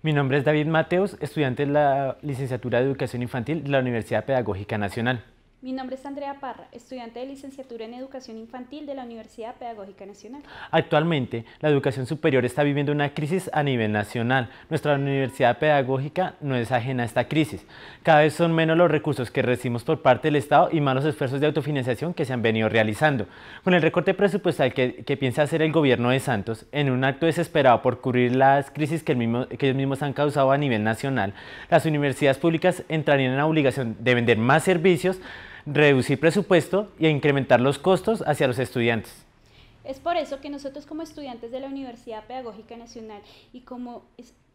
Mi nombre es David Mateos, estudiante de la licenciatura de Educación Infantil de la Universidad Pedagógica Nacional. Mi nombre es Andrea Parra, estudiante de licenciatura en Educación Infantil de la Universidad Pedagógica Nacional. Actualmente, la educación superior está viviendo una crisis a nivel nacional. Nuestra Universidad Pedagógica no es ajena a esta crisis. Cada vez son menos los recursos que recibimos por parte del Estado y más los esfuerzos de autofinanciación que se han venido realizando. Con el recorte presupuestal que, piensa hacer el gobierno de Santos, en un acto desesperado por cubrir las crisis que, que ellos mismos han causado a nivel nacional, las universidades públicas entrarían en la obligación de vender más servicios reducir presupuesto y incrementar los costos hacia los estudiantes. Es por eso que nosotros como estudiantes de la Universidad Pedagógica Nacional y como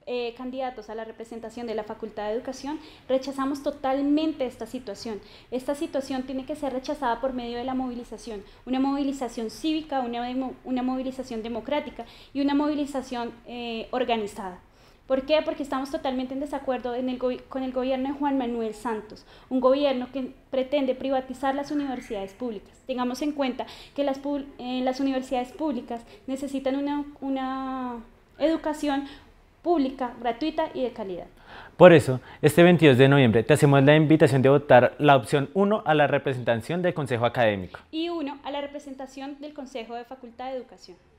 eh, candidatos a la representación de la Facultad de Educación, rechazamos totalmente esta situación. Esta situación tiene que ser rechazada por medio de la movilización, una movilización cívica, una, movilización democrática y una movilización eh, organizada. ¿Por qué? Porque estamos totalmente en desacuerdo con el gobierno de Juan Manuel Santos, un gobierno que pretende privatizar las universidades públicas. Tengamos en cuenta que las, eh, universidades públicas necesitan una, una educación pública, gratuita y de calidad. Por eso, este 22 de noviembre te hacemos la invitación de votar la opción 1 a la representación del Consejo Académico. Y 1 a la representación del Consejo de Facultad de Educación.